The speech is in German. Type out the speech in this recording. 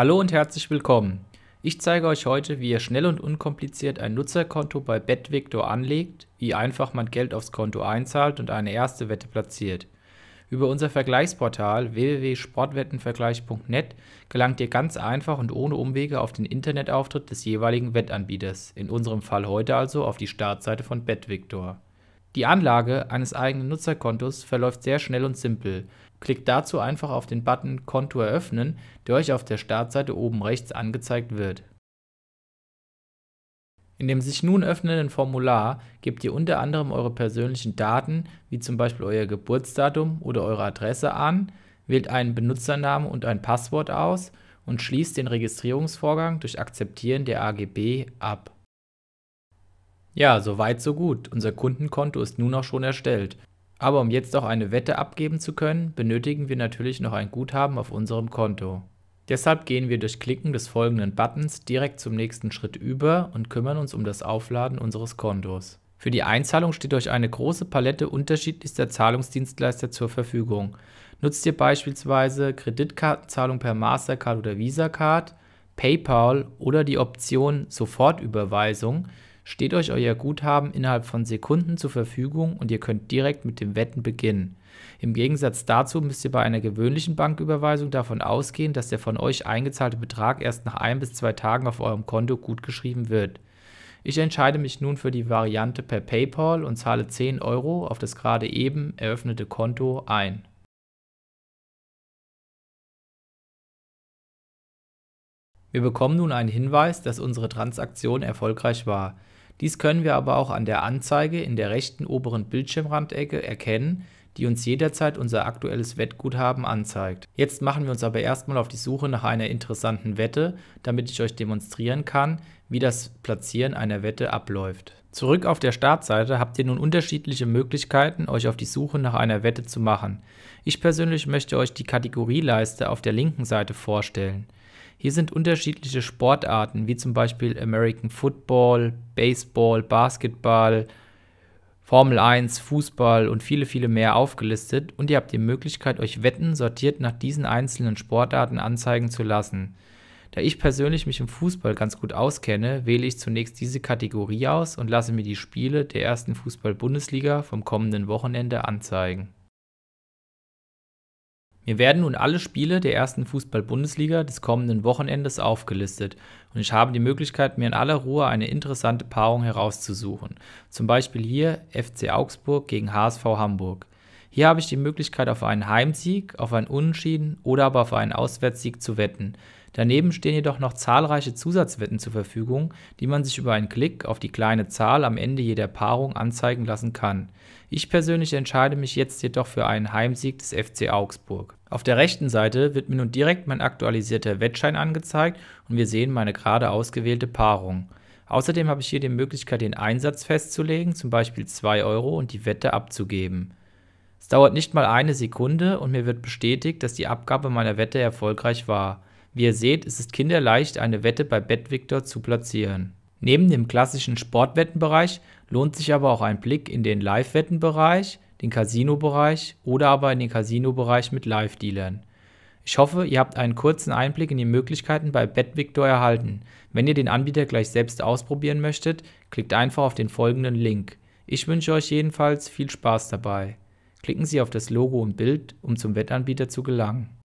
Hallo und herzlich willkommen. Ich zeige euch heute, wie ihr schnell und unkompliziert ein Nutzerkonto bei BetVictor anlegt, wie einfach man Geld aufs Konto einzahlt und eine erste Wette platziert. Über unser Vergleichsportal www.sportwettenvergleich.net gelangt ihr ganz einfach und ohne Umwege auf den Internetauftritt des jeweiligen Wettanbieters, in unserem Fall heute also auf die Startseite von BetVictor. Die Anlage eines eigenen Nutzerkontos verläuft sehr schnell und simpel. Klickt dazu einfach auf den Button Konto eröffnen, der euch auf der Startseite oben rechts angezeigt wird. In dem sich nun öffnenden Formular gebt ihr unter anderem eure persönlichen Daten, wie zum Beispiel euer Geburtsdatum oder eure Adresse an, wählt einen Benutzernamen und ein Passwort aus und schließt den Registrierungsvorgang durch Akzeptieren der AGB ab. Ja, so weit, so gut. Unser Kundenkonto ist nun auch schon erstellt. Aber um jetzt auch eine Wette abgeben zu können, benötigen wir natürlich noch ein Guthaben auf unserem Konto. Deshalb gehen wir durch Klicken des folgenden Buttons direkt zum nächsten Schritt über und kümmern uns um das Aufladen unseres Kontos. Für die Einzahlung steht euch eine große Palette unterschiedlichster Zahlungsdienstleister zur Verfügung. Nutzt ihr beispielsweise Kreditkartenzahlung per Mastercard oder Visa Card, PayPal oder die Option Sofortüberweisung, steht euch euer Guthaben innerhalb von Sekunden zur Verfügung und ihr könnt direkt mit dem Wetten beginnen. Im Gegensatz dazu müsst ihr bei einer gewöhnlichen Banküberweisung davon ausgehen, dass der von euch eingezahlte Betrag erst nach ein bis zwei Tagen auf eurem Konto gutgeschrieben wird. Ich entscheide mich nun für die Variante per PayPal und zahle 10 Euro auf das gerade eben eröffnete Konto ein. Wir bekommen nun einen Hinweis, dass unsere Transaktion erfolgreich war. Dies können wir aber auch an der Anzeige in der rechten oberen Bildschirmrandecke erkennen, die uns jederzeit unser aktuelles Wettguthaben anzeigt. Jetzt machen wir uns aber erstmal auf die Suche nach einer interessanten Wette, damit ich euch demonstrieren kann, wie das Platzieren einer Wette abläuft. Zurück auf der Startseite habt ihr nun unterschiedliche Möglichkeiten, euch auf die Suche nach einer Wette zu machen. Ich persönlich möchte euch die Kategorieleiste auf der linken Seite vorstellen. Hier sind unterschiedliche Sportarten, wie zum Beispiel American Football, Baseball, Basketball, Formel 1, Fußball und viele, viele mehr aufgelistet und ihr habt die Möglichkeit, euch Wetten sortiert nach diesen einzelnen Sportarten anzeigen zu lassen. Da ich persönlich mich im Fußball ganz gut auskenne, wähle ich zunächst diese Kategorie aus und lasse mir die Spiele der ersten Fußball-Bundesliga vom kommenden Wochenende anzeigen. Mir werden nun alle Spiele der ersten Fußball-Bundesliga des kommenden Wochenendes aufgelistet und ich habe die Möglichkeit, mir in aller Ruhe eine interessante Paarung herauszusuchen. Zum Beispiel hier FC Augsburg gegen HSV Hamburg. Hier habe ich die Möglichkeit, auf einen Heimsieg, auf einen Unentschieden oder aber auf einen Auswärtssieg zu wetten. Daneben stehen jedoch noch zahlreiche Zusatzwetten zur Verfügung, die man sich über einen Klick auf die kleine Zahl am Ende jeder Paarung anzeigen lassen kann. Ich persönlich entscheide mich jetzt jedoch für einen Heimsieg des FC Augsburg. Auf der rechten Seite wird mir nun direkt mein aktualisierter Wettschein angezeigt und wir sehen meine gerade ausgewählte Paarung. Außerdem habe ich hier die Möglichkeit, den Einsatz festzulegen, zum Beispiel 2 Euro und die Wette abzugeben. Es dauert nicht mal eine Sekunde und mir wird bestätigt, dass die Abgabe meiner Wette erfolgreich war. Wie ihr seht, ist es kinderleicht, eine Wette bei BetVictor zu platzieren. Neben dem klassischen Sportwettenbereich lohnt sich aber auch ein Blick in den Live-Wettenbereich, den Casino-Bereich oder aber in den Casino-Bereich mit Live-Dealern. Ich hoffe, ihr habt einen kurzen Einblick in die Möglichkeiten bei BetVictor erhalten. Wenn ihr den Anbieter gleich selbst ausprobieren möchtet, klickt einfach auf den folgenden Link. Ich wünsche euch jedenfalls viel Spaß dabei. Klicken Sie auf das Logo und Bild, um zum Wettanbieter zu gelangen.